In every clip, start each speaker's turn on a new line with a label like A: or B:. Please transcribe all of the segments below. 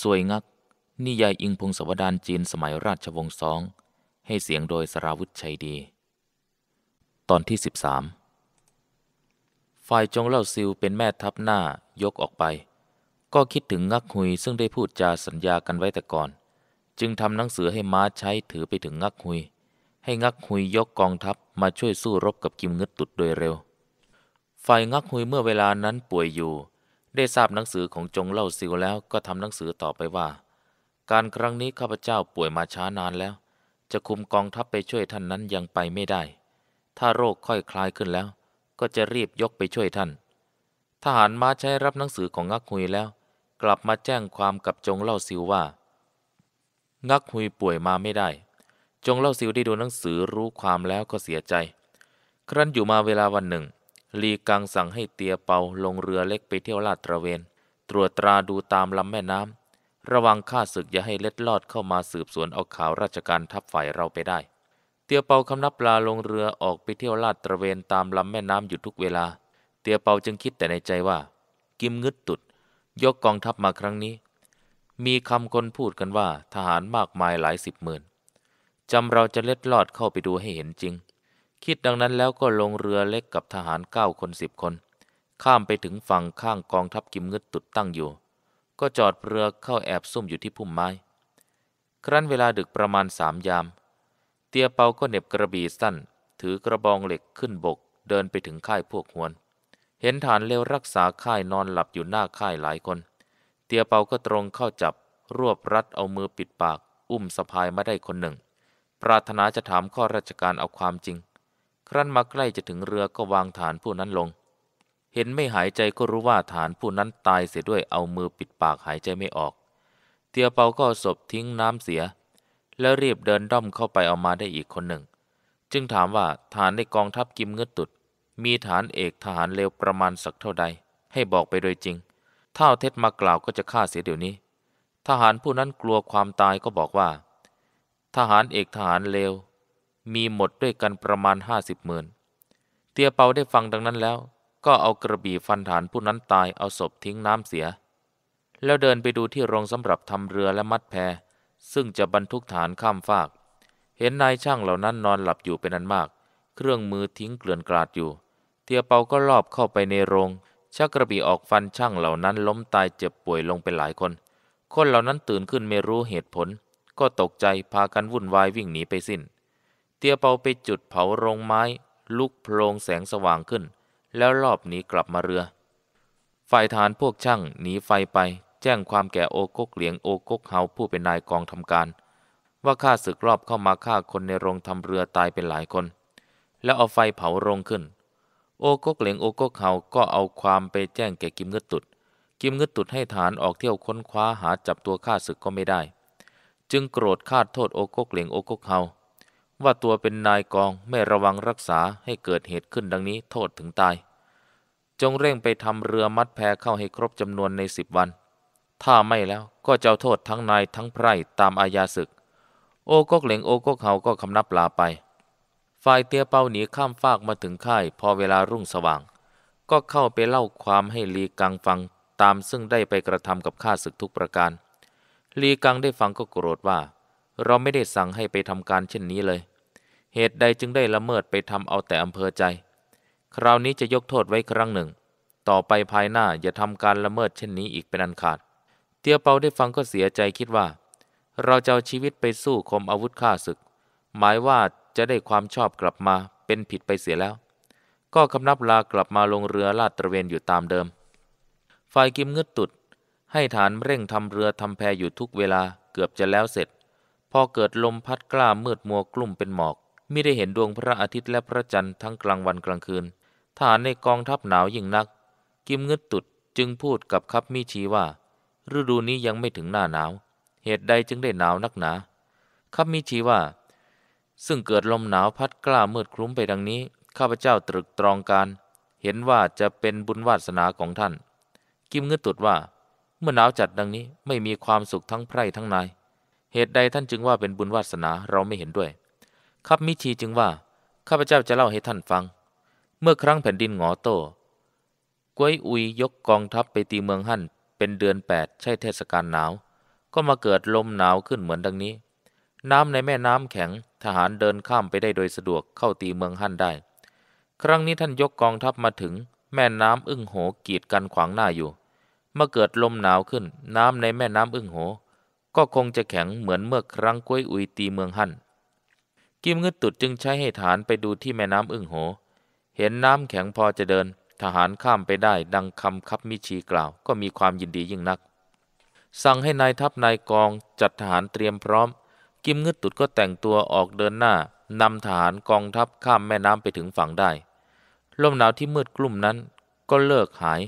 A: สวยงัก นิยายอิงพงศวดานจีนสมัยราชวงศ์สอง ให้เสียงโดยสราวุิชัยดี ตอนที่ 13 ฝ่ายจงเล่าซิลเป็นแม่ทัพหน้ายกออกไป ก็คิดถึงงักหุยซึ่งได้พูดจาสัญญากันไว้แต่ก่อน จึงทำหนังสือให้ม้าใช้ถือไปถึงงักหุย ให้งักหุยยกกองทัพมาช่วยสู้รบกับกิมงึดตุดโดยเร็ว ฝ่ายงักหุยเมื่อเวลานั้นป่วยอยู่ได้ทราบหนังสือของจงเล่าซิวแล้วก็ทำหนังสือต่อไปว่า การครั้งนี้ข้าพเจ้าป่วยมาช้านานแล้ว จะคุมกองทัพไปช่วยท่านนั้นยังไปไม่ได้ ถ้าโรคค่อยคลายขึ้นแล้ว ก็จะรีบยกไปช่วยท่าน ทหารมาใช้รับหนังสือของงักฮุยแล้ว กลับมาแจ้งความกับจงเล่าซิวว่า งักฮุยป่วยมาไม่ได้ จงเล่าซิวได้ดูหนังสือรู้ความแล้วก็เสียใจ ครั้นอยู่มาเวลาวันหนึ่งลีกังสั่งให้เตียเปาลงเรือเล็กไปเที่ยวลาดตระเวนตรวจตราดูตามลำแม่น้ำระวังข้าศึกอย่าให้เล็ดลอดเข้ามาสืบสวนเอาข่าวราชการทับฝ่ายเราไปได้ เตียเปาคำนับปลาลงเรือออกไปเที่ยวลาดตระเวนตามลำแม่น้ำอยู่ทุกเวลา เตียเปาจึงคิดแต่ในใจว่า กิมงึดตุด ยกกองทัพมาครั้งนี้ มีคำคนพูดกันว่าทหารมากมายหลายสิบหมื่นจำเราจะเล็ดลอดเข้าไปดูให้เห็นจริงคิดดังนั้นแล้วก็ลงเรือเล็กกับทหารเก้าคนสิบคน ข้ามไปถึงฝั่งข้างกองทัพกิมเงึดตุดตั้งอยู่ ก็จอดเรือเข้าแอบซุ่มอยู่ที่พุ่มไม้ ครั้นเวลาดึกประมาณสามยาม เตียเปา ก็เน็บกระบี่สั้น ถือกระบองเหล็กขึ้นบกเดินไปถึงค่ายพวกหวนเห็นฐานเลวรักษาค่ายนอนหลับอยู่หน้าค่ายหลายคน เตียเปาก็ตรงเข้าจับ รวบรัดเอามือปิดปาก อุ้มสะพายมาได้คนหนึ่ง ปรารถนาจะถามข้อราชการเอาความจริงครั้นมาใกล้จะถึงเรือก็วางฐานผู้นั้นลง เห็นไม่หายใจก็รู้ว่าฐานผู้นั้นตายเสียด้วยเอามือปิดปากหายใจไม่ออก เตียเปา ก็ศพทิ้งน้ำเสีย แล้วรีบเดินด้อมเข้าไปเอามาได้อีกคนหนึ่ง จึงถามว่าฐานในกองทัพกิมเงือตุด มีฐานเอกทหารเลวประมาณสักเท่าใด ให้บอกไปโดยจริง ถ้าเท็จมากล่าวก็จะฆ่าเสียเดี๋ยวนี้ ทหารผู้นั้นกลัวความตายก็บอกว่า ทหารเอกทหารเลวมีหมดด้วยกันประมาณห้าสิบหมื่นเตียเปาได้ฟังดังนั้นแล้ว ก็เอากระบี่ฟันฐานผู้นั้นตายเอาศพทิ้งน้ำเสีย แล้วเดินไปดูที่โรงสำหรับทำเรือและมัดแพซึ่งจะบรรทุกฐานข้ามฟาก เห็นนายช่างเหล่านั้นนอนหลับอยู่เป็นนั้นมาก เครื่องมือทิ้งเกลื่อนกลาดอยู่ เตียเปาก็ลอบเข้าไปในโรงชักกระบี่ออกฟันช่างเหล่านั้นล้มตายเจ็บป่วยลงไปหลายคน คนเหล่านั้นตื่นขึ้นไม่รู้เหตุผล ก็ตกใจพากันวุ่นวายวิ่งหนีไปสิน้นเตียเปาไปจุดเผาโรงไม้ ลุกโพลงแสงสว่างขึ้น แล้วรอบนี้ กลับมาเรือ ฝ่ายฐานพวกช่างหนีไฟไปแจ้งความแก่โอกกเหลียงโอกกเฮาผู้เป็นนายกองทำการ ว่าข้าศึกรอบเข้ามาฆ่าคนในโรงทำเรือตายเป็นหลายคน แล้วเอาไฟเผาโรงขึ้นโอกกเหลียงโอกกเฮาก็เอาความไปแจ้งแก่กิมเงือตุด กิมเงือตุดให้ฐานออกเที่ยวค้นคว้าหาจับตัวข้าศึกก็ไม่ได้ จึง โกรธคาดโทษโอกกเหลียงโอกกเฮาว่าตัวเป็นนายกองไม่ระวังรักษาให้เกิดเหตุขึ้นดังนี้โทษถึงตาย จงเร่งไปทำเรือมัดแพเข้าให้ครบจำนวนในสิบวัน ถ้าไม่แล้วก็จะโทษทั้งนายทั้งไพร่ ตามอาญาศึก โอ้กกเหลงโอ้กกเขาก็คำนับลาไป ฝ่ายเตียเป้าหนีข้ามฟากมาถึงค่ายพอเวลารุ่งสว่าง ก็เข้าไปเล่าความให้ลีกังฟัง ตามซึ่งได้ไปกระทำกับข้าศึกทุกประการลีกังได้ฟังก็โกรธว่าเราไม่ได้สั่งให้ไปทำการเช่นนี้เลย เหตุใดจึงได้ละเมิดไปทำเอาแต่อำเภอใจ คราวนี้จะยกโทษไว้ครั้งหนึ่ง ต่อไปภายหน้าอย่าทำการละเมิดเช่นนี้อีกเป็นอันขาด เตียเปาได้ฟังก็เสียใจคิดว่า เราจะเอาชีวิตไปสู้คมอาวุธฆ่าศึก หมายว่าจะได้ความชอบกลับมาเป็นผิดไปเสียแล้ว ก็คำนับลากลับมาลงเรือลาดตระเวนอยู่ตามเดิม ฝ่ายกิมงึดตุด ให้ฐานเร่งทำเรือทำแพอยู่ทุกเวลา เกือบจะแล้วเสร็จพอเกิดลมพัดกล้ามืดมัวกลุ่มเป็นหมอกมิได้เห็นดวงพระอาทิตย์และพระจันทร์ทั้งกลางวันกลางคืนทหารในกองทัพหนาวยิ่งนัก กิมงึดตุดจึงพูดกับคับมิชีว่า ฤดูนี้ยังไม่ถึงหน้าหนาว เหตุใดจึงได้หนาวนักหนา คับมิชีว่า ซึ่งเกิดลมหนาวพัดกล้ามืดคลุ้มไปดังนี้ ข้าพเจ้าตรึกตรองการเห็นว่าจะเป็นบุญวาสนาของท่าน กิมงึดตุดว่า เมื่อหนาวจัดดังนี้ไม่มีความสุขทั้งไพร่ทั้งนายเหตุใดท่านจึงว่าเป็นบุญวาสนาเราไม่เห็นด้วย ขับมิชีจึงว่าข้าพเจ้าจะเล่าให้ท่านฟัง เมื่อครั้งแผ่นดินหงอโตกวยอุยยกกองทัพไปตีเมืองหั่น เป็นเดือนแปดใช่เทศกาลหนาว ก็มาเกิดลมหนาวขึ้นเหมือนดังนี้ น้ำในแม่น้ำแข็งทหารเดินข้ามไปได้โดยสะดวกเข้าตีเมืองหั่นได้ ครั้งนี้ท่านยกกองทัพมาถึง แม่น้ำอึ้งโหกีดกันขวางหน้าอยู่เมื่อเกิดลมหนาวขึ้น น้ำในแม่น้ำอึ้งโหก็คงจะแข็งเหมือนเมื่อครั้งกล้วยอุยตีเมืองหั่น กิมเงืดตุดจึงใช้ให้ฐานไปดูที่แม่น้ำอึ่งโห เห็นน้ำแข็งพอจะเดิน ทหารข้ามไปได้ดังคำคับมิชีกล่าวก็มีความยินดียิ่งนัก สั่งให้นายทัพนายกองจัดทหารเตรียมพร้อม กิมเงืดตุดก็แต่งตัวออกเดินหน้านำทหารกองทัพข้ามแม่น้ำไปถึงฝั่งได้ ลมหนาวที่มืดกลุ่มนั้น ก็เลิกหาย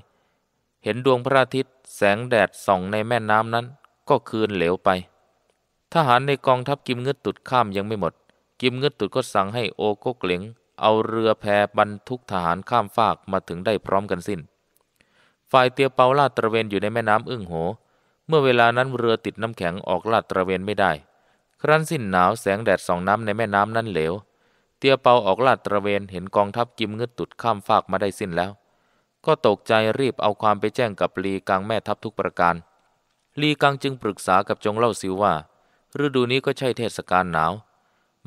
A: เห็นดวงพระอาทิตย์แสงแดดส่องในแม่น้ำนั้นก็คืนเหลวไป ทหารในกองทัพกิมเงือตุดข้ามยังไม่หมด กิมเงือตุดก็สั่งให้โอโกเกลงเอาเรือแพบรรทุกทหารข้ามฟากมาถึงได้พร้อมกันสิน้น ฝ่ายเตียเปาลาดตระเวนอยู่ในแม่น้ำอึ้งโห เมื่อเวลานั้นเรือติดน้ำแข็งออกลาดตระเวนไม่ได้ ครั้นสิ้นหนาวแสงแดดส่องน้ำในแม่น้ำนั้นเหลว เตียเปาออกลาดตระเวนเห็นกองทัพกิมเงือตุดข้ามฟากมาได้สิ้นแล้ว ก็ตกใจรีบเอาความไปแจ้งกับลีกลางแม่ทัพทุกประการลีกังจึงปรึกษากับจงเล่าซิวว่า ฤดูนี้ก็ใช่เทศกาลหนาว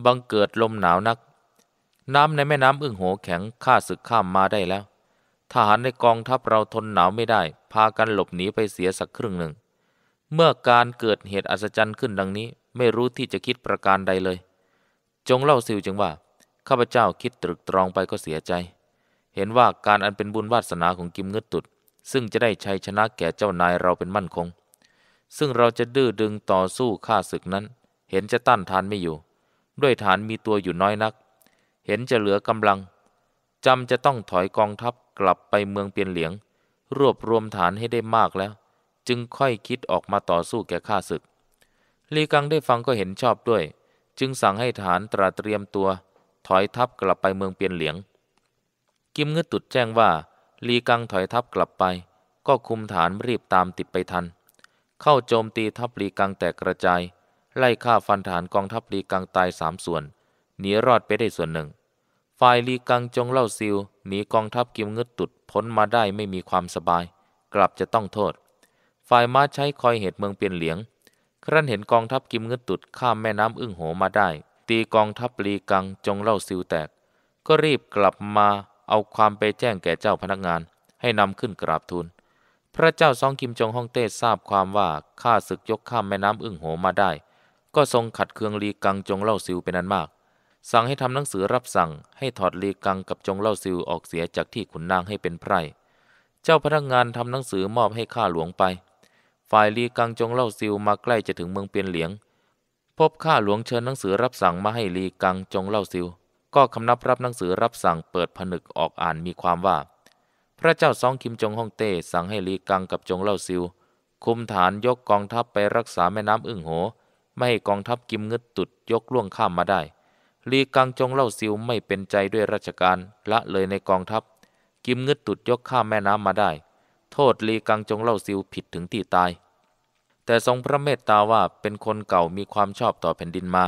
A: บังเกิดลมหนาวนัก น้ำในแม่น้ำอึ่งโหแข็งข้าศึกข้ามมาได้แล้ว ทหารในกองทัพเราทนหนาวไม่ได้ พากันหลบหนีไปเสียสักครึ่งหนึ่ง เมื่อการเกิดเหตุอัศจรรย์ขึ้นดังนี้ไม่รู้ที่จะคิดประการใดเลย จงเล่าซิวจึงว่าข้าพเจ้าคิดตรึกตรองไปก็เสียใจ เห็นว่าการอันเป็นบุญวาสนาของกิมเงืดตุด ซึ่งจะได้ชัยชนะแก่เจ้านายเราเป็นมั่นคงซึ่งเราจะดื้อดึงต่อสู้ข้าศึกนั้น เห็นจะต้านทานไม่อยู่ ด้วยฐานมีตัวอยู่น้อยนัก เห็นจะเหลือกำลังจำจะต้องถอยกองทัพกลับไปเมืองเปียนเหลียง รวบรวมฐานให้ได้มากแล้ว จึงค่อยคิดออกมาต่อสู้แก่ข้าศึกลีกังได้ฟังก็เห็นชอบด้วย จึงสั่งให้ฐานตราเตรียมตัว ถอยทัพกลับไปเมืองเปียนเหลียง กิมเงืดตุดแจ้งว่าลีกังถอยทัพกลับไป ก็คุมฐานรีบตามติดไปทันเข้าโจมตีทัพลีกังแตกกระจาย ไล่ฆ่าฟันฐานกองทัพลีกังตายสามส่วน หนีรอดไปได้ส่วนหนึ่ง ฝ่ายลีกังจงเล่าซิลหนีกองทัพกิมงึดตุดพ้นมาได้ไม่มีความสบาย กลับจะต้องโทษ ฝ่ายม้าใช้คอยเหตุเมืองเปลี่ยนเหลียง ครั้นเห็นกองทัพกิมงึดตุดข้ามแม่น้ำอึ้งโหมาได้ ตีกองทัพลีกังจงเล่าซิลแตก ก็รีบกลับมาเอาความไปแจ้งแก่เจ้าพนักงาน ให้นำขึ้นกราบทูลพระเจ้าซองกิมจงฮ่องเต้ทราบความว่าข้าศึกยกข้ามแม่น้ำอึ่งโหมาได้ ก็ทรงขัดเคืองลีกังจงเล่าซิวเป็นนั้นมาก สั่งให้ทำหนังสือรับสั่งให้ถอดลีกังกับจงเล่าซิวออกเสียจากที่ขุนนางให้เป็นไพร่ เจ้าพนักงานทำหนังสือมอบให้ข้าหลวงไป ฝ่ายลีกังจงเล่าซิวมาใกล้จะถึงเมืองเปียนเหลียงพบข้าหลวงเชิญหนังสือรับสั่งมาให้ลีกังจงเล่าซิวก็คำนับรับหนังสือรับสั่งเปิดผนึกออกอ่านมีความว่าพระเจ้าซองคิมจงฮ่องเต้สั่งให้ลีกังกับจงเล่าซิวคุมฐานยกกองทัพไปรักษาแม่น้ำอึ่งโห ไม่ให้กองทัพกิมงึดตุดยกล่วงข้ามมาได้ลีกังจงเล่าซิวไม่เป็นใจด้วยราชการละเลยในกองทัพกิมงึดตุดยกข้ามแม่น้ำมาได้ โทษลีกังจงเล่าซิวผิดถึงที่ตาย แต่ทรงพระเมตตาว่าเป็นคนเก่ามีความชอบต่อแผ่นดินมา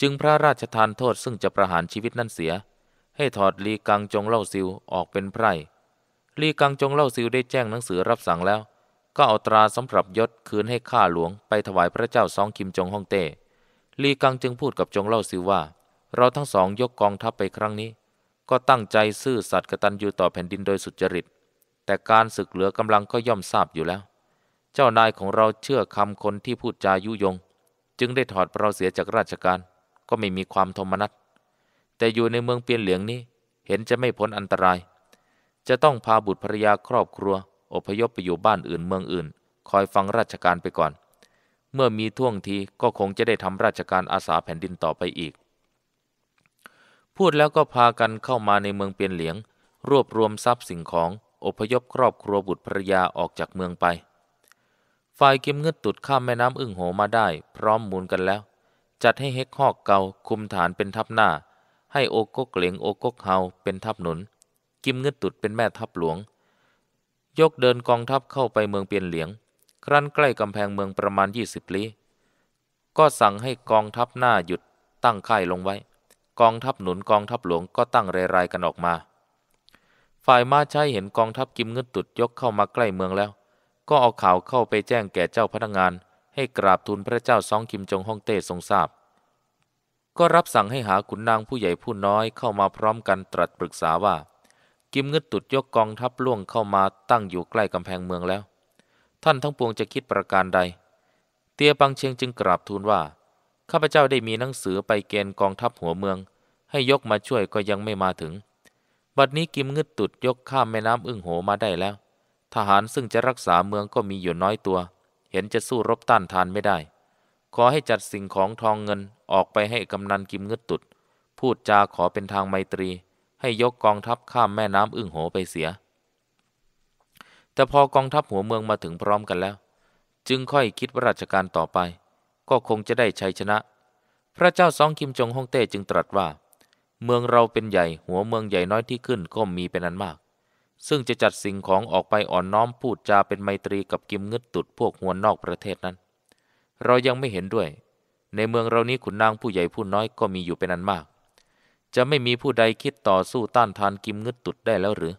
A: จึงพระราชทานโทษซึ่งจะประหารชีวิตนั่นเสีย ให้ถอดลีกังจงเล่าซิวออกเป็นไพร่ลีกังจงเล่าซิวได้แจ้งหนังสือรับสั่งแล้ว ก็เอาตราสำหรับยศคืนให้ข้าหลวง ไปถวายพระเจ้าซองคิมจงฮ่องเต้ลีกังจึงพูดกับจงเล่าซิวว่า เราทั้งสองยกกองทัพไปครั้งนี้ ก็ตั้งใจซื่อสัตย์กตัญญูต่อแผ่นดินโดยสุจริต แต่การศึกเหลือกำลังก็ย่อมทราบอยู่แล้ว เจ้านายของเราเชื่อคำคนที่พูดจายุยง จึงได้ถอดเราเสียจากราชการ ก็ไม่มีความทมนัสแต่อยู่ในเมืองเปียนเหลียงนี้เห็นจะไม่พ้นอันตรายจะต้องพาบุตรภรยาครอบครัวอพยพไปอยู่บ้านอื่นเมืองอื่น คอยฟังราชการไปก่อน เมื่อมีท่วงทีก็คงจะได้ทำราชการอาสาแผ่นดินต่อไปอีก พูดแล้วก็พากันเข้ามาในเมืองเปียนเหลียง รวบรวมทรัพย์สิ่งของอพยพครอบครัวบุตรภรยาออกจากเมืองไปฝ่ายกิมเงืดตุดข้ามแม่น้ำอึ่งโหมาได้ พร้อมมูลกันแล้ว จัดให้เฮกฮอกเกาคุมฐานเป็นทัพหน้า ให้โอกกเหลงโอกกเฮาเป็นทัพหนุนกิมเงืดตุดเป็นแม่ทัพหลวง ยกเดินกองทัพเข้าไปเมืองเปียนเหลียง ครั้นใกล้กำแพงเมืองประมาณ 20 ลี้ก็สั่งให้กองทัพหน้าหยุดตั้งค่ายลงไว้ กองทัพหนุนกองทัพหลวงก็ตั้งเรไรกันออกมา ฝ่ายมาใช้เห็นกองทัพกิมเงืดตุดยกเข้ามาใกล้เมืองแล้ว ก็เอาข่าวเข้าไปแจ้งแก่เจ้าพนักงาน ให้กราบทูลพระเจ้าซองคิมจงฮ่องเต้ทรงทราบ ก็รับสั่งให้หาขุนนางผู้ใหญ่ผู้น้อย เข้ามาพร้อมกันตรัสปรึกษาว่ากิมงึดตุดยกกองทัพล่วงเข้ามาตั้งอยู่ใกล้กำแพงเมืองแล้ว ท่านทั้งปวงจะคิดประการใดเตียปังเชียงจึงกราบทูลว่าข้าพเจ้าได้มีหนังสือไปเกณฑ์กองทัพหัวเมือง ให้ยกมาช่วยก็ยังไม่มาถึงบัดนี้กิมงึดตุดยกข้ามแม่น้ำอึ้งโหมาได้แล้ว ทหารซึ่งจะรักษาเมืองก็มีอยู่น้อยตัว เห็นจะสู้รบต้านทานไม่ได้ ขอให้จัดสิ่งของทองเงินออกไปให้กำนันกิมงึดตุดพูดจาขอเป็นทางไมตรีให้ยกกองทัพข้ามแม่น้ำอึ่งโหไปเสีย แต่พอกองทัพหัวเมืองมาถึงพร้อมกันแล้ว จึงค่อยคิดว่าราชการต่อไป ก็คงจะได้ชัยชนะ พระเจ้าซองคิมจงฮ่องเต้จึงตรัสว่า เมืองเราเป็นใหญ่หัวเมืองใหญ่น้อยที่ขึ้นก็มีเป็นอันมาก ซึ่งจะจัดสิ่งของออกไปอ่อนน้อมพูดจาเป็นไมตรีกับกิมงึดตุดพวกหัวนนอกประเทศนั้น เรายังไม่เห็นด้วย ในเมืองเรานี้ขุนนางผู้ใหญ่ผู้น้อยก็มีอยู่เป็นอันมากจะไม่มีผู้ใดคิดต่อสู้ต้านทานกิมงึดตุดได้แล้วหรือ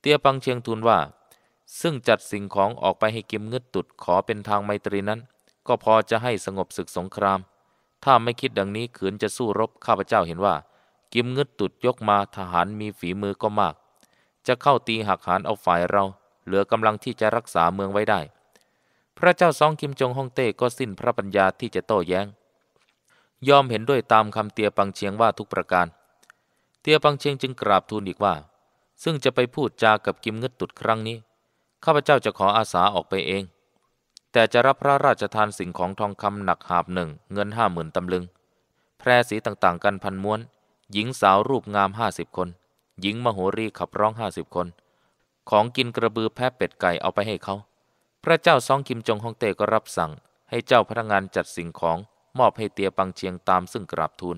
A: เตียปังเชียงทูลว่า ซึ่งจัดสิ่งของออกไปให้กิมงึดตุดขอเป็นทางไมตรีนั้น ก็พอจะให้สงบศึกสงคราม ถ้าไม่คิดดังนี้ขืนจะสู้รบข้าพเจ้าเห็นว่ากิมงึดตุดยกมา ทหารมีฝีมือก็มาก จะเข้าตีหักหานเอาฝ่ายเรา เหลือกำลังที่จะรักษาเมืองไว้ได้ พระเจ้าซองคิมจงฮ่องเต้ก็สิ้นพระปัญญาที่จะโต้แยง้งยอมเห็นด้วยตามคำเตียปังเชียงว่าทุกประการ เตียปังเชียงจึงกราบทูลอีกว่า ซึ่งจะไปพูดจากับกิมเงึดตุดครั้งนี้ ข้าพเจ้าจะขออาสาออกไปเอง แต่จะรับพระราชทานสิ่งของทองคำหนักหาบหนึ่ง เงินห้าหมื่นตำลึง แพรสีต่างๆ กันพันม้วนหญิงสาวรูปงามห้าสิบคน หญิงมโหรีขับร้องห้าสิบคน ของกินกระบือแพะเป็ดไก่เอาไปให้เขา พระเจ้าซองกิมจงฮองเต้ก็รับสั่ง ให้เจ้าพนักงานจัดสิ่งของมอบให้เตียปังเชียงตามซึ่งกราบทูล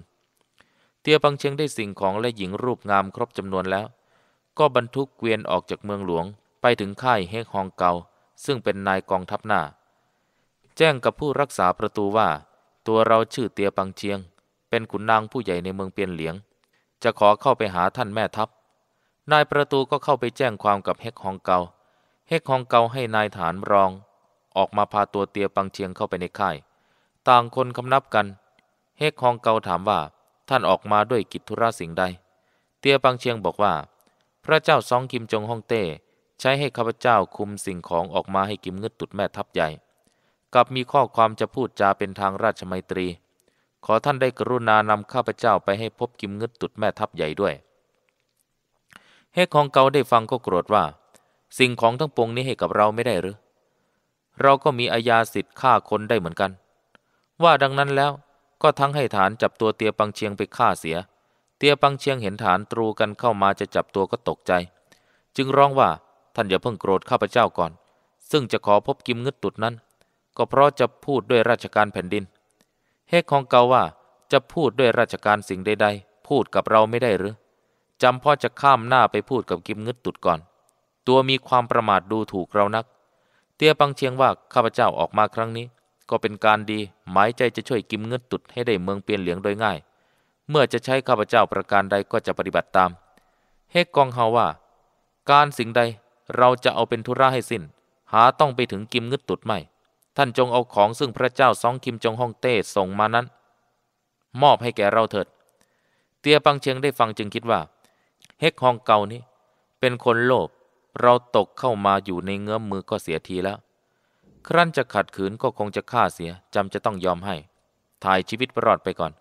A: เตียปังเชียงได้สิ่งของและหญิงรูปงามครบจำนวนแล้ว ก็บรรทุกเกวียนออกจากเมืองหลวง ไปถึงค่ายเฮกฮองเกาซึ่งเป็นนายกองทัพหน้า แจ้งกับผู้รักษาประตูว่า ตัวเราชื่อเตียปังเชียง เป็นขุนนางผู้ใหญ่ในเมืองเปียนเหลียงจะขอเข้าไปหาท่านแม่ทัพนายประตูก็เข้าไปแจ้งความกับเฮกฮองเกาเฮกฮองเกาให้นายฐานรองออกมาพาตัวเตียปังเชียงเข้าไปในค่ายต่างคนคำนับกัน เฮกฮองเกาถามว่าท่านออกมาด้วยกิจธุระสิ่งใด เตียปังเชียงบอกว่า พระเจ้าซองกิมจงฮ่องเต้ใช้ให้ข้าพเจ้าคุมสิ่งของออกมาให้กิมเงึดตุดแม่ทัพใหญ่ กับมีข้อความจะพูดจาเป็นทางราชมัยตรี ขอท่านได้กรุณานำข้าพเจ้าไปให้พบกิมเงึดตุดแม่ทัพใหญ่ด้วย เฮกฮองเกาได้ฟังก็โกรธว่า สิ่งของทั้งปวงนี้ให้กับเราไม่ได้หรือ เราก็มีอาญาสิทธิ์ฆ่าคนได้เหมือนกันว่าดังนั้นแล้วก็ทั้งให้ฐานจับตัวเตียปังเชียงไปฆ่าเสีย เตียปังเชียงเห็นฐานตรูกันเข้ามาจะจับตัวก็ตกใจ จึงร้องว่าท่านอย่าเพิ่งโกรธข้าพเจ้าก่อน ซึ่งจะขอพบกิมงึดตุดนั้น ก็เพราะจะพูดด้วยราชการแผ่นดินเฮกของเกาว่าจะพูดด้วยราชการสิ่งใด ๆ พูดกับเราไม่ได้หรือจำพ่อจะข้ามหน้าไปพูดกับกิมงึดตุดก่อน ตัวมีความประมาทดูถูกเรานัก เตียปังเชียงว่าข้าพเจ้าออกมาครั้งนี้ก็เป็นการดีหมายใจจะช่วยกิมเงินตุดให้ได้เมืองเปลี่ยนเหลียงโดยง่าย เมื่อจะใช้ข้าพเจ้าประการใดก็จะปฏิบัติตาม เฮกกองเฮาว่า การสิ่งใดเราจะเอาเป็นธุระให้สิน้น หาต้องไปถึงกิมเงินตุดไม่ ท่านจงเอาของซึ่งพระเจ้าซองคิมจงฮ่องเต้ส่งมานั้น มอบให้แก่เราเถิด เตียปังเชียงได้ฟังจึงคิดว่าเฮกฮองเกานี้ เป็นคนโลภเราตกเข้ามาอยู่ในเงื้อมมือก็เสียทีแล้วครั้นจะขัดขืนก็คงจะฆ่าเสีย จำจะต้องยอมให้ ถ่ายชีวิตรอดไปก่อน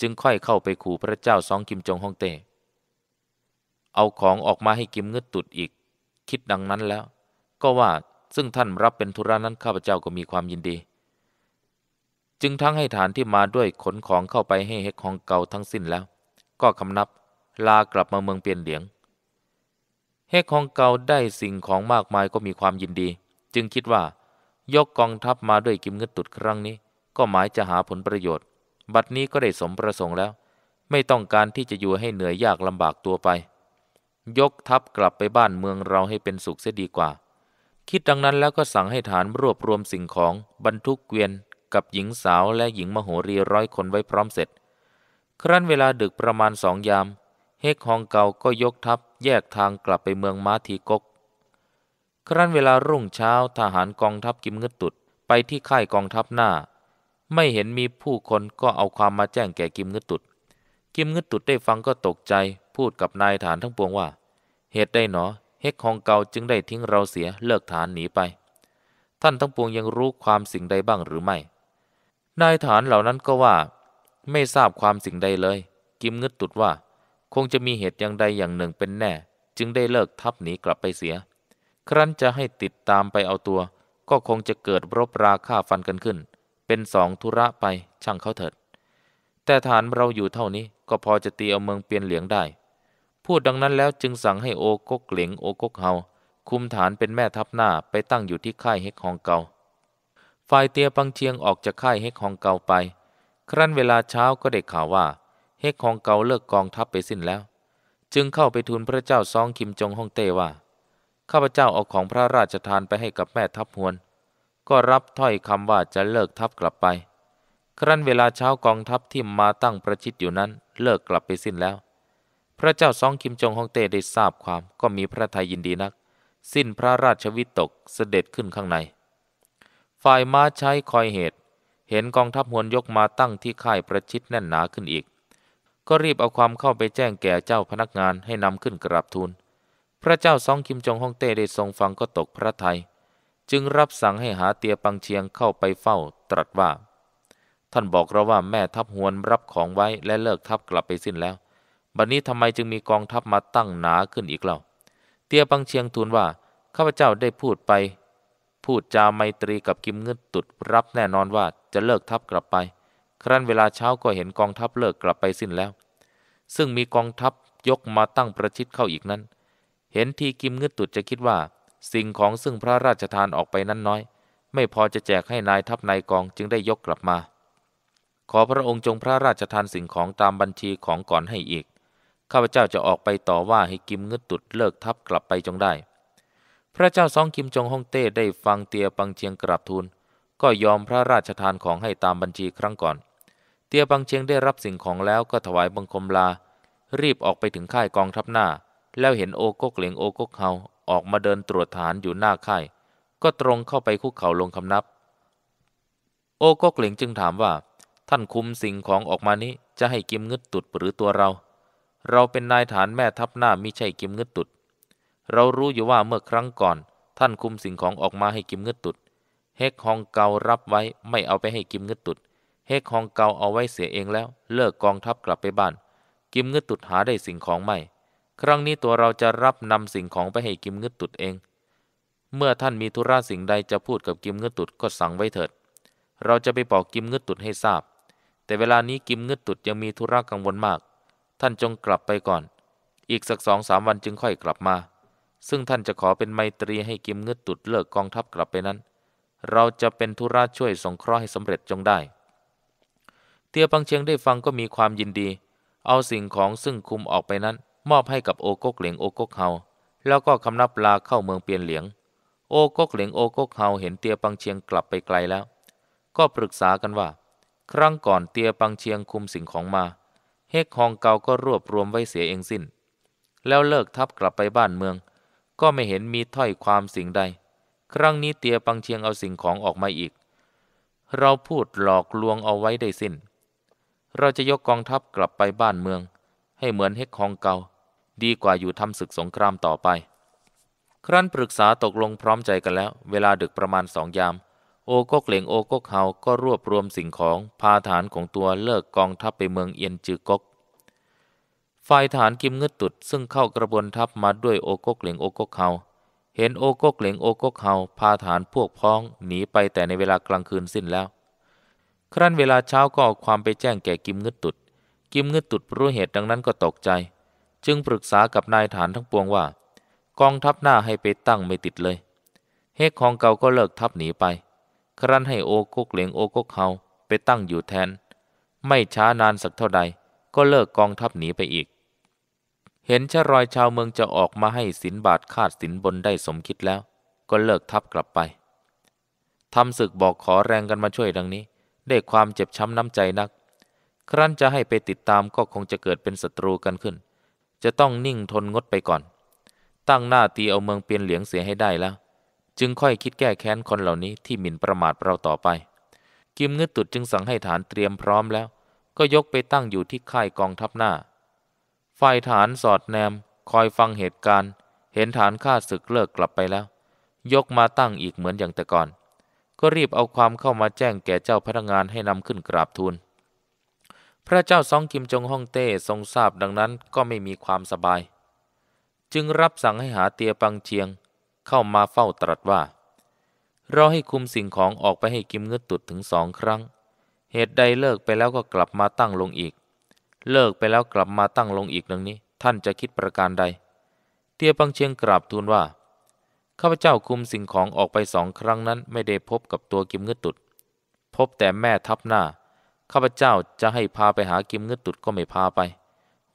A: จึงค่อยเข้าไปขู่พระเจ้าสองกิมจงฮ่องเต้เอาของออกมาให้กิมงึดตุดอีก คิดดังนั้นแล้ว ก็ว่าซึ่งท่านรับเป็นธุระนั้นข้าพเจ้าก็มีความยินดี จึงทั้งให้ฐานที่มาด้วยขนของเข้าไปให้เฮกฮองเกาทั้งสิ้นแล้ว ก็คำนับลากลับมาเมืองเปียนเหลียงเฮกฮองเกาได้สิ่งของมากมายก็มีความยินดี จึงคิดว่ายกกองทัพมาด้วยกิมเงินตุดครั้งนี้ก็หมายจะหาผลประโยชน์ บัดนี้ก็ได้สมประสงค์แล้ว ไม่ต้องการที่จะอยู่ให้เหนื่อยยากลำบากตัวไป ยกทัพกลับไปบ้านเมืองเราให้เป็นสุขเสียดีกว่า คิดดังนั้นแล้วก็สั่งให้ฐานรวบรวมสิ่งของบรรทุกเกวียนกับหญิงสาวและหญิงมโหรีร้อยคนไว้พร้อมเสร็จ ครั้นเวลาดึกประมาณสองยาม เฮกฮองเกาก็ยกทัพแยกทางกลับไปเมืองม้าทีกกครั้นเวลารุ่งเช้าทหารกองทัพกิมเงตุด ไปที่ค่ายกองทัพหน้า ไม่เห็นมีผู้คนก็เอาความมาแจ้งแก่กิมเงตุดกิมเงตุดได้ฟังก็ตกใจ พูดกับนายฐานทั้งปวงว่า เหตุใดหนอ เฮกของเกาจึงได้ทิ้งเราเสียเลิกฐานหนีไป ท่านทั้งปวงยังรู้ความสิ่งใดบ้างหรือไม่ นายฐานเหล่านั้นก็ว่า ไม่ทราบความสิ่งใดเลยกิมเงตุดว่า คงจะมีเหตุอย่างใดอย่างหนึ่งเป็นแน่ จึงได้เลิกทับหนีกลับไปเสียครั้นจะให้ติดตามไปเอาตัว ก็คงจะเกิดรบราฆ่าฟันกันขึ้น เป็นสองธุระไปช่างเขาเถิด แต่ฐานเราอยู่เท่านี้ก็พอจะตีเอาเมืองเปียนเหลียงได้ พูดดังนั้นแล้วจึงสั่งให้โอกกเหลียงโอกกเฮาคุมฐานเป็นแม่ทัพหน้าไปตั้งอยู่ที่ค่ายเฮกฮองเกาฝ่ายเตียปังเชียงออกจากค่ายเฮกฮองเกาไป ครั้นเวลาเช้าก็ได้ข่าวว่าเฮกฮองเกาเลิกกองทัพไปสิ้นแล้ว จึงเข้าไปทูลพระเจ้าซองคิมจงฮ่องเต้ว่าข้าพเจ้าเอาของพระราชทานไปให้กับแม่ทัพฮวน ก็รับถ้อยคำว่าจะเลิกทัพกลับไป ครั้นเวลาเช้ากองทัพที่มาตั้งประชิดอยู่นั้นเลิกกลับไปสิ้นแล้ว พระเจ้าซองคิมจงฮองเต้ได้ทราบความก็มีพระทัยยินดีนัก สิ้นพระราชวิตกเสด็จขึ้นข้างใน ฝ่ายม้าใช้คอยเหตุ เห็นกองทัพหวนยกมาตั้งที่ค่ายประชิดแน่นหนาขึ้นอีก ก็รีบเอาความเข้าไปแจ้งแก่เจ้าพนักงานให้นำขึ้นกราบทูลพระเจ้าซองคิมจองฮ่องเต้ได้ทรงฟังก็ตกพระทยัย จึงรับสั่งให้หาเตียปังเชียงเข้าไปเฝ้าตรัสว่า ท่านบอกเราว่าแม่ทัพหวนรับของไว้และเลิกทัพกลับไปสิ้นแล้ว บัดนนี้ทำไมจึงมีกองทัพมาตั้งหนาขึ้นอีกเล่า เตียปังเชียงทูลว่า ข้าพเจ้าได้พูดไป พูดจาไมตรีกับกิมเงินตุดรับแน่นอนว่าจะเลิกทัพกลับไป ครั้นเวลาเช้าก็เห็นกองทัพเลิกกลับไปสิ้นแล้ว ซึ่งมีกองทัพยกมาตั้งประชิดเข้าอีกนั้นเห็นที กิมเงืดตุดจะคิดว่า สิ่งของซึ่งพระราชทานออกไปนั้นน้อย ไม่พอจะแจกให้นายทัพนายกองจึงได้ยกกลับมา ขอพระองค์จงพระราชทานสิ่งของตามบัญชีของก่อนให้อีกข้าพเจ้าจะออกไปต่อว่าให้กิมเงืดตุดเลิกทัพกลับไปจงได้ พระเจ้าซองกิมจงฮ่องเต้ได้ฟังเตียปังเชียงกราบทูลก็ยอมพระราชทานของให้ตามบัญชีครั้งก่อน เตียปังเชียงได้รับสิ่งของแล้วก็ถวายบังคมลา รีบออกไปถึงค่ายกองทัพหน้าแล้วเห็นโอโกกเหลงโอโกกเฮาออกมาเดินตรวจฐานอยู่หน้าค่าย ก็ตรงเข้าไปคุกเข่าลงคำนับ โอโกกเหลงจึงถามว่า ท่านคุมสิ่งของออกมานี้จะให้กิมงึดตุดหรือตัวเรา เราเป็นนายฐานแม่ทัพหน้ามิใช่กิมงึดตุด เรารู้อยู่ว่าเมื่อครั้งก่อน ท่านคุมสิ่งของออกมาให้กิมงึดตุด เฮกฮองเการับไว้ไม่เอาไปให้กิมงึดตุดเฮกฮองเกาเอาไว้เสียเองแล้ว เลิกกองทัพกลับไปบ้าน กิมงึดตุดหาได้สิ่งของใหม่ครั้งนี้ตัวเราจะรับนำสิ่งของไปให้กิมเงืดตุดเอง เมื่อท่านมีธุระสิ่งใดจะพูดกับกิมเงืดตุดก็สั่งไว้เถิด เราจะไปบอกกิมเงืดตุดให้ทราบ แต่เวลานี้กิมเงืดตุดยังมีธุระกังวลมาก ท่านจงกลับไปก่อน อีกสักสองสามวันจึงค่อยกลับมา ซึ่งท่านจะขอเป็นไมตรีให้กิมเงืดตุดเลิกกองทัพกลับไปนั้น เราจะเป็นธุระช่วยสงเคราะห์ให้สำเร็จจงได้ เตียปังเชียงได้ฟังก็มีความยินดี เอาสิ่งของซึ่งคุมออกไปนั้นมอบให้กับโอโกกเหลียง โอโกกเฮาแล้วก็คำนับลาเข้าเมืองเปียนเหลียง โอโกกเหลียงโอโกกเฮาเห็นเตียปังเชียงกลับไปไกลแล้ว ก็ปรึกษากันว่า ครั้งก่อนเตียปังเชียงคุมสิ่งของมา เฮกฮองเกาก็รวบรวมไว้เสียเองสิน้นแล้วเลิกทับกลับไปบ้านเมือง ก็ไม่เห็นมีถ้อยความสิ่งใดครั้งนี้เตียปังเชียงเอาสิ่งของออกมาอีก เราพูดหลอกลวงเอาไว้ได้สิน้นเราจะยกกองทัพกลับไปบ้านเมือง ให้เหมือนเฮกฮองเกาดีกว่าอยู่ทำศึกสงครามต่อไป ครั้นปรึกษาตกลงพร้อมใจกันแล้ว เวลาดึกประมาณสองยาม โอโกกเหลงโอโกกเฮา ก็รวบรวมสิ่งของพาฐานของตัวเลิกกองทัพไปเมืองเอียนจือกกฝ่ายฐานกิมเงืดตุด ซึ่งเข้ากระบวนทัพมาด้วยโอโกกเหลงโอโกกเฮาเห็นโอโกกเหลงโอโกกเฮาพาฐานพวกพ้องหนีไปแต่ในเวลากลางคืนสิ้นแล้ว ครั้นเวลาเช้าก็ออกความไปแจ้งแก่กิมเงืดตุดกิมเงืดตุดรู้เหตุดังนั้นก็ตกใจจึงปรึกษากับนายฐานทั้งปวงว่า กองทัพหน้าให้ไปตั้งไม่ติดเลย เฮกของเก่าก็เลิกทัพหนีไป ครั้นให้โอกกเหลียงโอกกเฮาไปตั้งอยู่แทน ไม่ช้านานสักเท่าใด ก็เลิกกองทัพหนีไปอีก เห็นชะรอยชาวเมืองจะออกมาให้สินบาทคาดสินบนได้สมคิดแล้ว ก็เลิกทับกลับไปทำศึกบอกขอแรงกันมาช่วยดังนี้ ได้ความเจ็บช้ำน้ำใจนัก ครั้นจะให้ไปติดตามก็คงจะเกิดเป็นศัตรูกันขึ้นจะต้องนิ่งทนงดไปก่อน ตั้งหน้าตีเอาเมืองเปลี่ยนเหลียงเสียให้ได้แล้ว จึงค่อยคิดแก้แค้นคนเหล่านี้ที่หมิ่นประมาทเราต่อไป กิมเงือตุดจึงสั่งให้ฐานเตรียมพร้อมแล้ว ก็ยกไปตั้งอยู่ที่ค่ายกองทัพหน้าฝ่ายฐานสอดแนม คอยฟังเหตุการณ์ เห็นฐานข้าศึกเลิกกลับไปแล้ว ยกมาตั้งอีกเหมือนอย่างแต่ก่อน ก็รีบเอาความเข้ามาแจ้งแก่เจ้าพนักงานให้นำขึ้นกราบทูลพระเจ้าซองกิมจงฮ่องเต้ทรงทราบดังนั้นก็ไม่มีความสบาย จึงรับสั่งให้หาเตียปังเชียง เข้ามาเฝ้าตรัสว่าเราให้คุมสิ่งของออกไปให้กิมเงือตุดถึงสองครั้ง เหตุใดเลิกไปแล้วก็กลับมาตั้งลงอีก เลิกไปแล้วกลับมาตั้งลงอีกดังนี้ ท่านจะคิดประการใด เตียปังเชียงกราบทูลว่าข้าพเจ้าคุมสิ่งของออกไปสองครั้งนั้น ไม่ได้พบกับตัวกิมเงือตุด พบแต่แม่ทับหน้าข้าพเจ้าจะให้พาไปหากิมเงืดตุดก็ไม่พาไป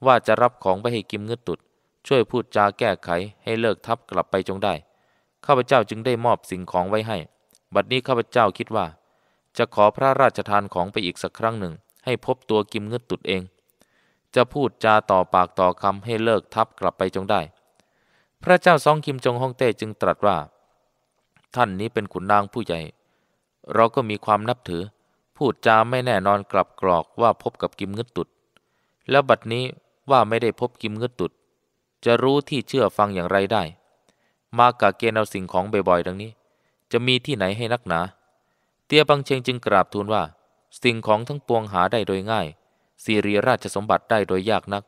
A: ว่าจะรับของไปให้กิมเงืดตุด ช่วยพูดจาแก้ไขให้เลิกทับกลับไปจงได้ข้าพเจ้าจึงได้มอบสิ่งของไว้ให้ บัดนี้ข้าพเจ้าคิดว่า จะขอพระราชทานของไปอีกสักครั้งหนึ่ง ให้พบตัวกิมเงืดตุดเอง จะพูดจาต่อปากต่อคำให้เลิกทับกลับไปจงได้ พระเจ้าซองคิมจงฮ่องเต้จึงตรัสว่า ท่านนี้เป็นขุนนางผู้ใหญ่ เราก็มีความนับถือพูดจาไม่แน่นอนกลับกรอกว่าพบกับกิมงึดตุด แล้วบัดนี้ว่าไม่ได้พบกิมงึดตุด จะรู้ที่เชื่อฟังอย่างไรได้ มากะเกณฑ์เอาสิ่งของบ่อยๆ ดังนี้ จะมีที่ไหนให้นักหนา เตียบังเชงจึงกราบทูลว่า สิ่งของทั้งปวงหาได้โดยง่ายสิริราชสมบัติได้โดยยากนัก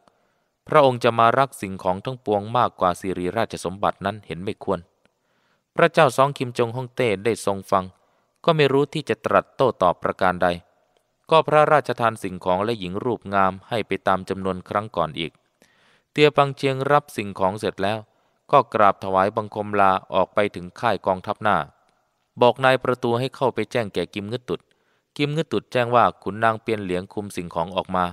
A: พระองค์จะมารักสิ่งของทั้งปวงมากกว่าสิริราชสมบัตินั้นเห็นไม่ควร พระเจ้าซองคิมจงฮ่องเต้ได้ทรงฟังก็ไม่รู้ที่จะตรัสโต้ตอบประการใด ก็พระราชทานสิ่งของและหญิงรูปงามให้ไปตามจำนวนครั้งก่อนอีก เตียปังเชียงรับสิ่งของเสร็จแล้ว ก็กราบถวายบังคมลาออกไปถึงค่ายกองทัพหน้า บอกนายประตูให้เข้าไปแจ้งแก่กิมเงึดตุด กิมเงึดตุดแจ้งว่าขุนนางเปียนเหลียงคุมสิ่งของออกมา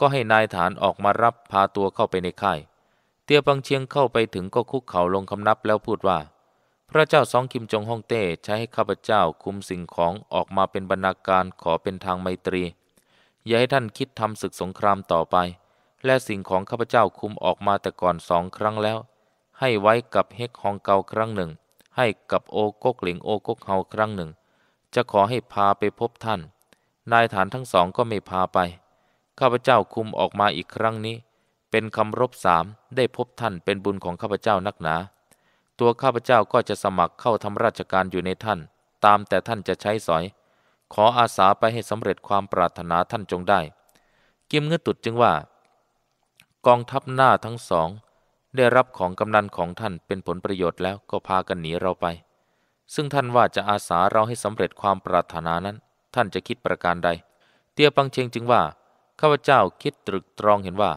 A: ก็ให้นายฐานออกมารับพาตัวเข้าไปในค่าย เตียปังเชียงเข้าไปถึงก็คุกเข่าลงคำนับแล้วพูดว่าพระเจ้าสองคิมจงฮ่องเต้ใช้ให้ข้าพเจ้าคุมสิ่งของออกมาเป็นบรรณาการขอเป็นทางไมตรีอย่าให้ท่านคิดทำศึกสงครามต่อไป และสิ่งของข้าพเจ้าคุมออกมาแต่ก่อนสองครั้งแล้ว ให้ไว้กับเฮกฮองเกาครั้งหนึ่ง ให้กับโอกกเหลิงโอกกเฮาครั้งหนึ่ง จะขอให้พาไปพบท่าน นายฐานทั้งสองก็ไม่พาไปข้าพเจ้าคุมออกมาอีกครั้งนี้ เป็นคำรบสามได้พบท่านเป็นบุญของข้าพเจ้านักหนาตัว ข้าพเจ้าก็จะสมัครเข้าทำราชการอยู่ในท่าน ตามแต่ท่านจะใช้สอย ขออาสาไปให้สำเร็จความปรารถนาท่านจงได้ กิมเงือตุดจึงว่า กองทัพหน้าทั้งสอง ได้รับของกำนันของท่านเป็นผลประโยชน์แล้วก็พากันหนีเราไป ซึ่งท่านว่าจะอาสาเราให้สำเร็จความปรารถนานั้น ท่านจะคิดประการใดเตียปังเชงจึงว่าข้าพเจ้าคิดตรึกตรองเห็นว่า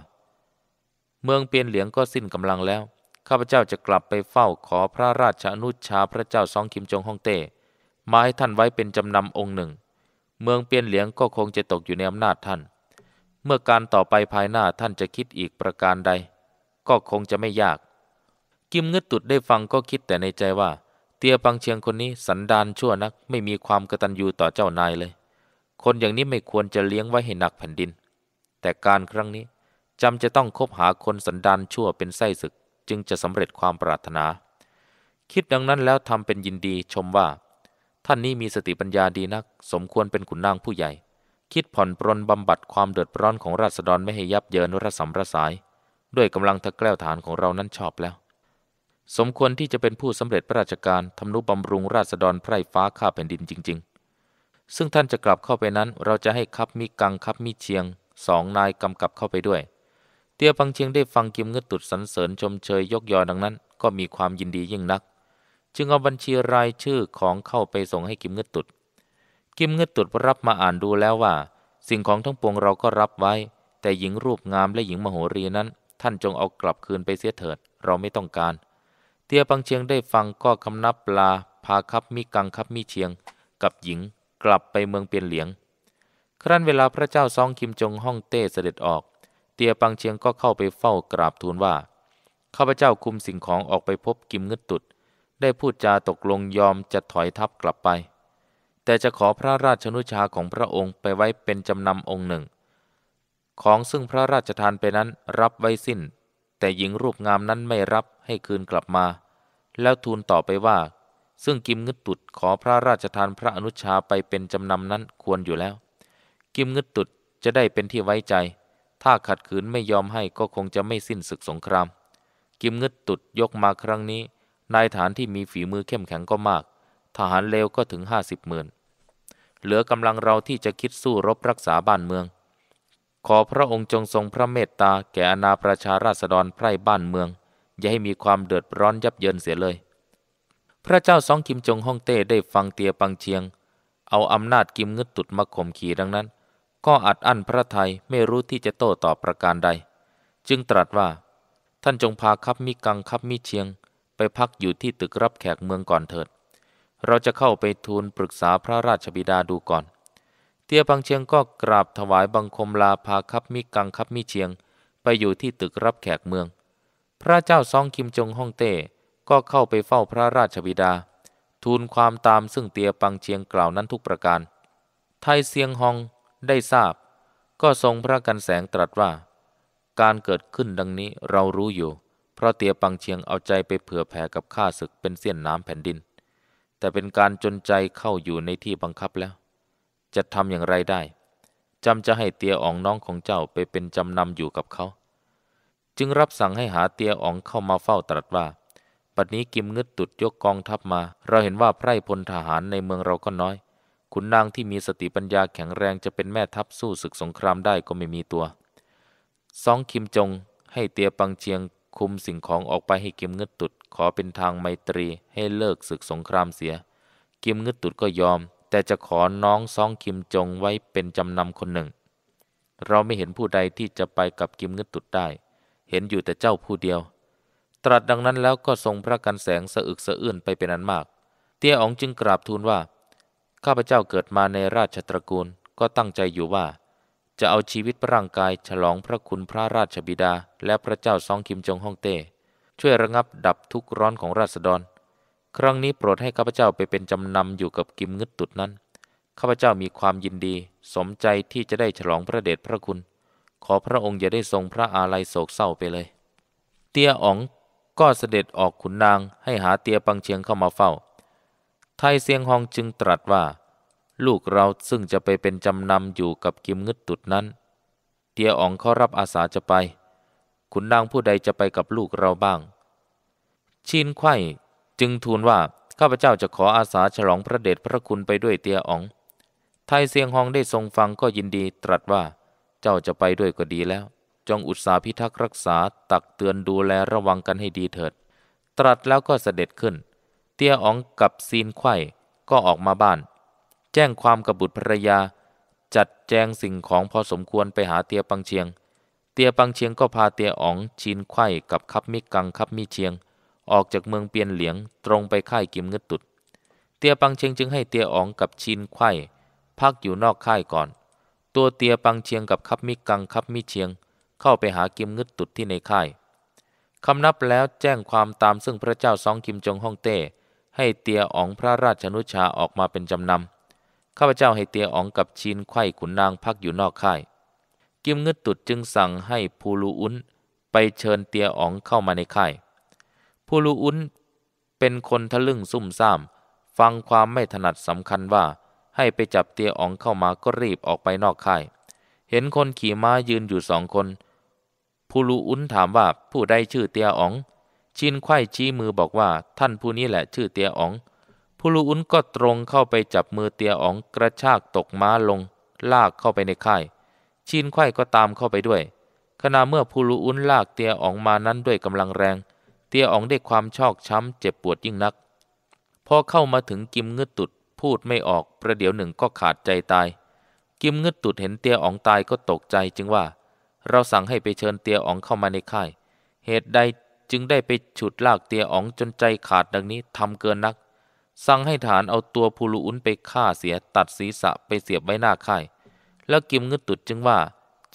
A: เมืองเปียนเหลียงก็สิ้นกำลังแล้วข้าพเจ้าจะกลับไปเฝ้าขอพระราชอนุชาพระเจ้าซองคิมจงฮ่องเต้มาให้ท่านไว้เป็นจำนำองค์หนึ่ง เมืองเปียนเหลียงก็คงจะตกอยู่ในอำนาจท่าน เมื่อการต่อไปภายหน้าท่านจะคิดอีกประการใด ก็คงจะไม่ยาก กิมเงืดตุดได้ฟังก็คิดแต่ในใจว่า เตียปังเชียงคนนี้สันดานชั่วนักไม่มีความกตัญญูต่อเจ้านายเลย คนอย่างนี้ไม่ควรจะเลี้ยงไว้ให้หนักแผ่นดิน แต่การครั้งนี้จำจะต้องคบหาคนสันดานชั่วเป็นไส้ศึกึงจะสำเร็จความปรารถนา คิดดังนั้นแล้วทำเป็นยินดีชมว่า ท่านนี้มีสติปัญญาดีนัก สมควรเป็นขุนนางผู้ใหญ่ คิดผ่อนปรนบำบัดความเดือดร้อนของราษฎรไม่ให้ยับเยินรัศมรสาย ด้วยกำลังทะแกล้วฐานของเรานั้นชอบแล้ว สมควรที่จะเป็นผู้สำเร็จพระราชการทำนุบำรุงราษฎรไพร่ฟ้าข้าแผ่นดินจริง ๆ ซึ่งท่านจะกลับเข้าไปนั้น เราจะให้คับมีกังคับมีเชียงสองนายกำกับเข้าไปด้วยเตี้ยฟังเชียงได้ฟังกิมเงือตุดสรรเสริญชมเชยยกยอดังนั้นก็มีความยินดียิ่งนักจึงเอาบัญชีรายชื่อของเข้าไปส่งให้กิมเงือตุดกิมเงือตุดรับมาอ่านดูแล้วว่า สิ่งของทั้งปวงเราก็รับไว้ แต่หญิงรูปงามและหญิงมโหรีนั้นท่านจงเอากลับคืนไปเสียเถิดเราไม่ต้องการ เตี้ยปังเชียงได้ฟังก็คำนับปลาพาคับมีกังคับมีเชียงกับหญิงกลับไปเมืองเปียนเหลียง ครั้นเวลาพระเจ้าซองคิมจงห้องเต้เสด็จออกเตียปังเชียง ก็เข้าไปเฝ้ากราบทูลว่าข้าพเจ้าคุมสิ่งของออกไปพบกิมเงดตุดได้พูดจาตกลงยอมจะถอยทัพกลับไป แต่จะขอพระราชนุชาของพระองค์ไปไว้เป็นจำนำองค์หนึ่ง ของซึ่งพระราชทานไปนั้นรับไว้สิ้น แต่หญิงรูปงามนั้นไม่รับให้คืนกลับมา แล้วทูลต่อไปว่า ซึ่งกิมเงดตุด ขอพระราชทานพระอนุชาไปเป็นจำนำนั้นควรอยู่แล้ว กิมเงดตุดจะได้เป็นที่ไว้ใจถ้าขัดขืนไม่ยอมให้ก็คงจะไม่สิ้นศึกสงคราม กิมงึดตุดยกมาครั้งนี้ นายฐานที่มีฝีมือเข้มแข็งก็มากทหารเลวก็ถึงห้าสิบหมื่น เหลือกำลังเราที่จะคิดสู้รบรักษาบ้านเมือง ขอพระองค์จงทรงพระเมตตาแก่อนาประชาราษฎรไพร่บ้านเมือง อย่าให้มีความเดือดร้อนยับเยินเสียเลย พระเจ้าสองคิมจงฮ่องเต้ได้ฟังเตียปังเชียง เอาอำนาจกิมงึดตุดมาข่มขีดังนั้นก็อัดอั้นพระทัยไม่รู้ที่จะโต้ตอบประการใด จึงตรัสว่า ท่านจงพาคับมิกังคับมิเชียง ไปพักอยู่ที่ตึกรับแขกเมืองก่อนเถิด เราจะเข้าไปทูลปรึกษาพระราชบิดาดูก่อน เตียบังเชียงก็กราบถวายบังคมลาพาคับมิกังคับมิเชียง ไปอยู่ที่ตึกรับแขกเมือง พระเจ้าซองคิมจงฮ่องเต้ก็เข้าไปเฝ้าพระราชบิดา ทูลความตามซึ่งเตียปังเชียงกล่าวนั้นทุกประการ ไทยเซียงฮองได้ทราบก็ทรงพระกันแสงตรัสว่าการเกิดขึ้นดังนี้เรารู้อยู่ เพราะเตียปังเชียงเอาใจไปเผื่อแผ่กับข้าศึกเป็นเสี้ยนน้ำแผ่นดิน แต่เป็นการจนใจเข้าอยู่ในที่บังคับแล้ว จะทำอย่างไรได้จำจะให้เตียอ๋องน้องของเจ้าไปเป็นจำนำอยู่กับเขา จึงรับสั่งให้หาเตียอ๋องเข้ามาเฝ้าตรัสว่าปัจนี้กิมงึดตุดยกกองทัพมา เราเห็นว่าไพร่พลทหารในเมืองเราก็น้อยขุนนางที่มีสติปัญญาแข็งแรงจะเป็นแม่ทัพสู้ศึกสงครามได้ก็ไม่มีตัวซองคิมจง ให้เตียปังเชียง คุมสิ่งของออกไปให้กิมเงึดตุดขอเป็นทางไมตรีให้เลิกศึกสงครามเสีย กิมเงึดตุดก็ยอม แต่จะขอน้องซองคิมจงไว้เป็นจำนำคนหนึ่ง เราไม่เห็นผู้ใดที่จะไปกับกิมเงึดตุดได้ เห็นอยู่แต่เจ้าผู้เดียว ตรัสดังนั้นแล้วก็ทรงพระกันแสงสะอึกสะอื้นไปเป็นอันมาก เตี้ยอ๋องจึงกราบทูลว่าข้าพเจ้าเกิดมาในราชตระกูล ก็ตั้งใจอยู่ว่า จะเอาชีวิตร่างกายฉลองพระคุณพระราชบิดา และพระเจ้าซองคิมจงฮ่องเต้ช่วยระงับดับทุกร้อนของราษฎรครั้งนี้โปรดให้ข้าพเจ้าไปเป็นจำนำอยู่กับกิมงึดตุดนั้นข้าพเจ้ามีความยินดี สมใจที่จะได้ฉลองพระเดชพระคุณ ขอพระองค์อย่าได้ทรงพระอาลัยโศกเศร้าไปเลย เตียอ๋องก็เสด็จออกขุนนางให้หาเตียปังเชียงเข้ามาเฝ้าไทยเซียงฮองจึงตรัสว่า ลูกเราซึ่งจะไปเป็นจำนำอยู่กับกิมงึดตุดนั้น เตียอ๋องเขารับอาสาจะไปขุนนางผู้ใดจะไปกับลูกเราบ้างชินไข่จึงทูลว่าข้าพเจ้าจะขออาสาฉลองพระเดชพระคุณไปด้วยเตียอ๋องไทยเซียงฮองได้ทรงฟังก็ยินดีตรัสว่าเจ้าจะไปด้วยก็ดีแล้วจงอุตสาพิทักษ์รักษาตักเตือนดูแลระวังกันให้ดีเถิด ตรัสแล้วก็เสด็จขึ้นเตี้ยอ๋องกับซีนไข่ก็ออกมาบ้าน แจ้งความกับบุตรภรรยา จัดแจงสิ่งของพอสมควรไปหาเตียปังเชียง เตียปังเชียงก็พาเตียอ๋องชีนไข่กับคับมิกังคับมีเชียง ออกจากเมืองเปียนเหลียงตรงไปค่ายกิมงึดตุดเตียปังเชียงจึงให้เตียอ๋องกับชีนไข่พักอยู่นอกค่ายก่อน ตัวเตียปังเชียงกับคับมิกังคับมีเชียงเข้าไปหากิมงึดตุดที่ในค่ายคำนับแล้วแจ้งความตามซึ่งพระเจ้าซองคิมจงฮ่องเต้ให้เตียอ๋องพระราชนุชาออกมาเป็น จำนำข้าพเจ้าให้เตียอ๋อง กับชีนไข่ขุนนางพักอยู่นอกค่าย กิมเงึดตุดจึงสั่งให้ภูลูอุนไปเชิญเตียอ๋องเข้ามาในค่ายภูลูอุนเป็นคนทะลึ่งซุ่มซ่าม ฟังความไม่ถนัดสำคัญว่าให้ไปจับเตียอ๋องเข้ามาก็รีบออกไปนอกค่าย เห็นคนขี่ม้ายืนอยู่สองคนภูลูอุนถามว่าผู้ใดชื่อเตียอ๋องชินไข้ชี้มือบอกว่า ท่านผู้นี้แหละชื่อเตียอ๋องผู้ลูอุ้นก็ตรงเข้าไปจับมือเตียอ๋องกระชากตกม้าลงลากเข้าไปในค่าย ชินไข้ก็ตามเข้าไปด้วย ขณะเมื่อผู้ลูอุ้นลากเตียอ๋องมานั้นด้วยกำลังแรง เตียอ๋องได้ความชอกช้ำเจ็บปวดยิ่งนัก พอเข้ามาถึงกิมเงืดตุดพูดไม่ออกประเดี๋ยวหนึ่งก็ขาดใจตายกิมเงืดตุดเห็นเตียอ๋องตายก็ตกใจจึงว่าเราสั่งให้ไปเชิญเตียอ๋องเข้ามาในค่าย เหตุใดจึงได้ไปฉุดลากเตียอ๋องจนใจขาดดังนี้ทำเกินนักสั่งให้ฐานเอาตัวพูลุอุนไปฆ่าเสียตัดศีรษะไปเสียบไว้หน้าค่าย แล้วกิมงึดตุดจึงว่า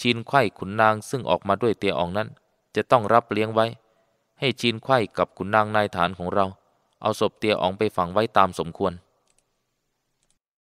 A: ชีนไข่ขุนนางซึ่งออกมาด้วยเตียอ๋องนั้น จะต้องรับเลี้ยงไว้ ให้ชีนไข่กับขุนนางนายฐานของเรา เอาศพเตียอ๋องไปฝังไว้ตามสมควร